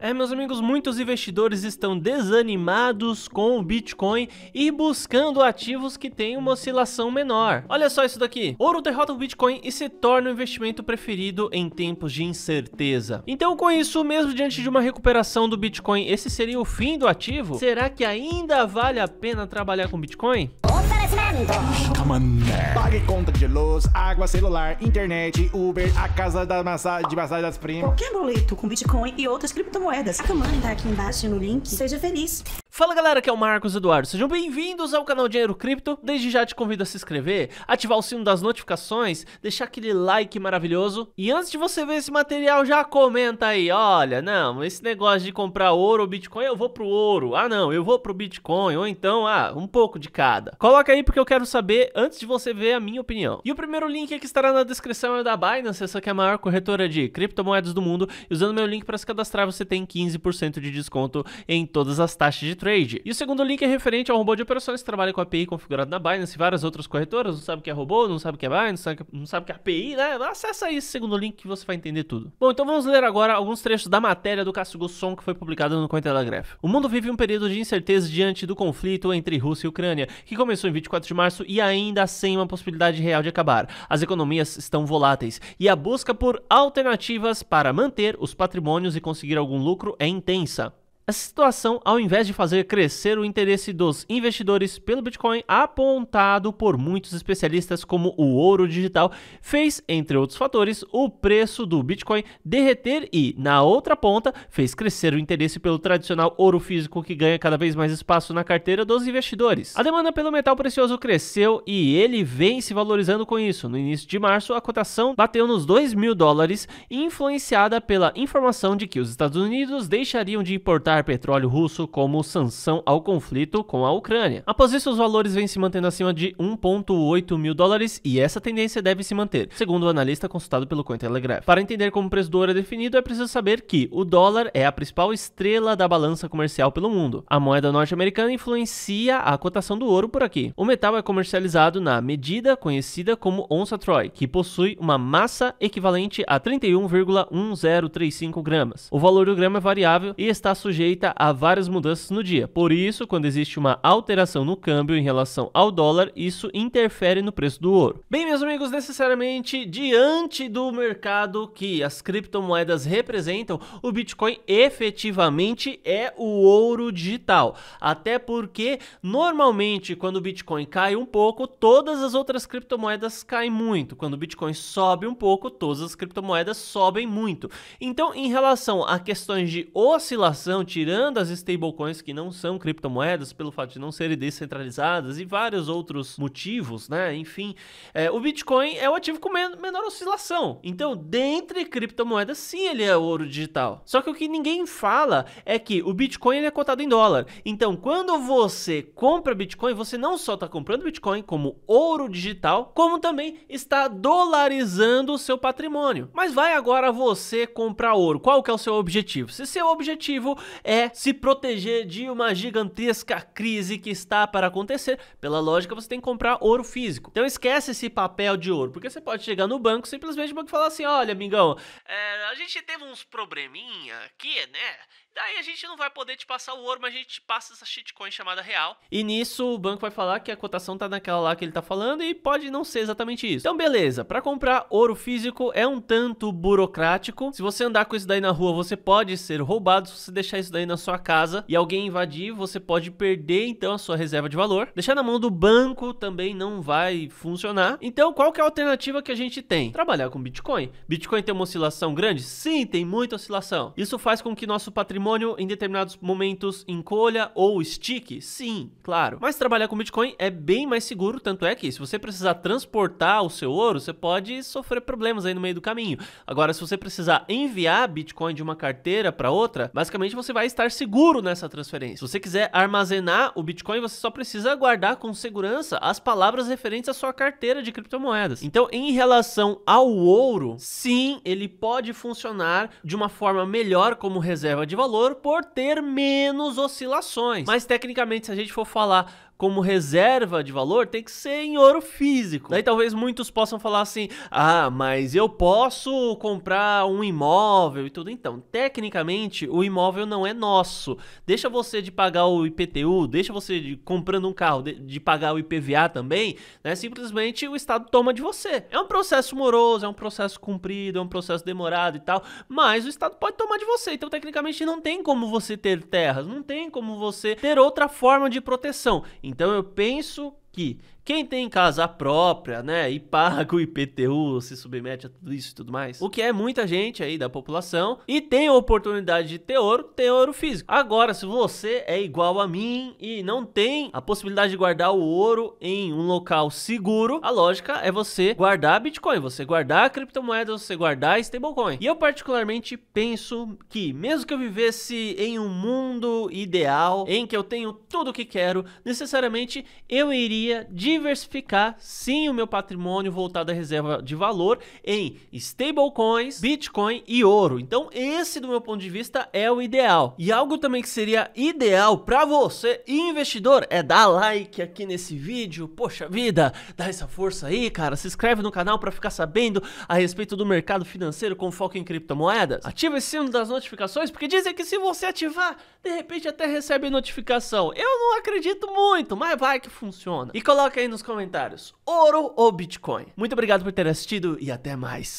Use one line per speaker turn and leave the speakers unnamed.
É, meus amigos, muitos investidores estão desanimados com o Bitcoin e buscando ativos que têm uma oscilação menor. Olha só isso daqui. Ouro derrota o Bitcoin e se torna o investimento preferido em tempos de incerteza. Então, com isso, mesmo diante de uma recuperação do Bitcoin, esse seria o fim do ativo? Será que ainda vale a pena trabalhar com Bitcoin? Opa! oferecimento. Pague conta de luz, água, celular, internet, Uber, a casa da massagem, de massagem das primas. Qualquer boleto com Bitcoin e outras criptomoedas. A mãe tá aqui embaixo no link. Seja feliz. Fala galera, aqui é o Marcos Eduardo, sejam bem-vindos ao canal Dinheiro Cripto. Desde já te convido a se inscrever, ativar o sino das notificações, deixar aquele like maravilhoso. E antes de você ver esse material, já comenta aí, olha, não, esse negócio de comprar ouro ou Bitcoin, eu vou pro ouro. Ah não, eu vou pro Bitcoin, ou então, ah, um pouco de cada. Coloca aí porque eu quero saber antes de você ver a minha opinião. E o primeiro link que estará na descrição é da Binance, essa que é a maior corretora de criptomoedas do mundo. E usando meu link para se cadastrar, você tem 15% de desconto em todas as taxas de trade Trade. E o segundo link é referente ao robô de operações que trabalha com API configurado na Binance e várias outras corretoras. Não sabe o que é robô, não sabe o que é Binance, não sabe o que é API, é né? Acessa aí esse segundo link que você vai entender tudo. Bom, então vamos ler agora alguns trechos da matéria do Cássio Som que foi publicada no Cointelegraph. O mundo vive um período de incerteza diante do conflito entre Rússia e Ucrânia, que começou em 24 de março e ainda sem uma possibilidade real de acabar. As economias estão voláteis e a busca por alternativas para manter os patrimônios e conseguir algum lucro é intensa. Essa situação, ao invés de fazer crescer o interesse dos investidores pelo Bitcoin, apontado por muitos especialistas como o ouro digital, fez, entre outros fatores, o preço do Bitcoin derreter e, na outra ponta, fez crescer o interesse pelo tradicional ouro físico que ganha cada vez mais espaço na carteira dos investidores. A demanda pelo metal precioso cresceu e ele vem se valorizando com isso. No início de março, a cotação bateu nos 2 mil dólares, influenciada pela informação de que os Estados Unidos deixariam de importar comprar petróleo russo como sanção ao conflito com a Ucrânia. Após isso, os valores vêm se mantendo acima de 1,8 mil dólares e essa tendência deve se manter, segundo o analista consultado pelo Cointelegraph. Para entender como o preço do ouro é definido, é preciso saber que o dólar é a principal estrela da balança comercial pelo mundo. A moeda norte-americana influencia a cotação do ouro por aqui. O metal é comercializado na medida conhecida como onça Troy, que possui uma massa equivalente a 31,1035 gramas. O valor do grama é variável e está sujeito sujeita a várias mudanças no dia. Por isso, quando existe uma alteração no câmbio em relação ao dólar, isso interfere no preço do ouro. Bem, meus amigos, necessariamente diante do mercado que as criptomoedas representam, o Bitcoin efetivamente é o ouro digital. Até porque normalmente quando o Bitcoin cai um pouco, todas as outras criptomoedas caem muito. Quando o Bitcoin sobe um pouco, todas as criptomoedas sobem muito. Então, em relação a questões de oscilação tirando as stablecoins que não são criptomoedas pelo fato de não serem descentralizadas e vários outros motivos, né? Enfim, é, o Bitcoin é o ativo com men menor oscilação. Então, dentre criptomoedas, sim, ele é ouro digital. Só que o que ninguém fala é que o Bitcoin ele é cotado em dólar. Então, quando você compra Bitcoin, você não só está comprando Bitcoin como ouro digital, como também está dolarizando o seu patrimônio. Mas vai agora você comprar ouro. Qual que é o seu objetivo? Se seu objetivo é se proteger de uma gigantesca crise que está para acontecer. Pela lógica, você tem que comprar ouro físico. Então esquece esse papel de ouro, porque você pode chegar no banco simplesmente o banco falar assim: olha, amigão, é, a gente teve uns probleminha aqui, né? Daí a gente não vai poder te passar o ouro, mas a gente te passa essa shitcoin chamada real. E nisso o banco vai falar que a cotação tá naquela lá que ele tá falando e pode não ser exatamente isso. Então beleza, para comprar ouro físico é um tanto burocrático. Se você andar com isso daí na rua, você pode ser roubado. Se você deixar isso daí na sua casa e alguém invadir, você pode perder então a sua reserva de valor. Deixar na mão do banco também não vai funcionar. Então qual que é a alternativa que a gente tem? Trabalhar com Bitcoin. Bitcoin tem uma oscilação grande? Sim, tem muita oscilação. Isso faz com que nosso patrimônio patrimônio em determinados momentos encolha ou estique? Sim, claro. Mas trabalhar com Bitcoin é bem mais seguro, tanto é que se você precisar transportar o seu ouro, você pode sofrer problemas aí no meio do caminho. Agora, se você precisar enviar Bitcoin de uma carteira para outra, basicamente você vai estar seguro nessa transferência. Se você quiser armazenar o Bitcoin, você só precisa guardar com segurança as palavras referentes à sua carteira de criptomoedas. Então, em relação ao ouro, sim, ele pode funcionar de uma forma melhor como reserva de valor valor por ter menos oscilações. Mas tecnicamente, se a gente for falar como reserva de valor tem que ser em ouro físico. Daí talvez muitos possam falar assim: ah, mas eu posso comprar um imóvel e tudo. Então, tecnicamente, o imóvel não é nosso. Deixa você de pagar o IPTU, deixa você de comprando um carro, de, de pagar o IPVA também, né? Simplesmente o Estado toma de você. É um processo moroso, é um processo cumprido, é um processo demorado e tal, mas o Estado pode tomar de você. Então, tecnicamente, não tem como você ter terras, não tem como você ter outra forma de proteção. Então eu penso que quem tem casa própria, né, e paga o IPTU, se submete a tudo isso e tudo mais, o que é muita gente aí da população, e tem a oportunidade de ter ouro, tem ouro físico. Agora, se você é igual a mim e não tem a possibilidade de guardar o ouro em um local seguro, a lógica é você guardar Bitcoin, você guardar criptomoedas, você guardar stablecoin. E eu particularmente penso que, mesmo que eu vivesse em um mundo ideal, em que eu tenho tudo o que quero, necessariamente eu iria diversificar sim o meu patrimônio voltado à reserva de valor em stablecoins, Bitcoin e ouro. Então, esse do meu ponto de vista é o ideal. E algo também que seria ideal para você, investidor, é dar like aqui nesse vídeo. Poxa vida, dá essa força aí, cara. Se inscreve no canal para ficar sabendo a respeito do mercado financeiro com foco em criptomoedas. Ativa esse sino das notificações, porque dizem que se você ativar, de repente até recebe notificação. Eu não acredito muito, mas vai que funciona. E coloca aí nos comentários, ouro ou Bitcoin? Muito obrigado por ter assistido e até mais.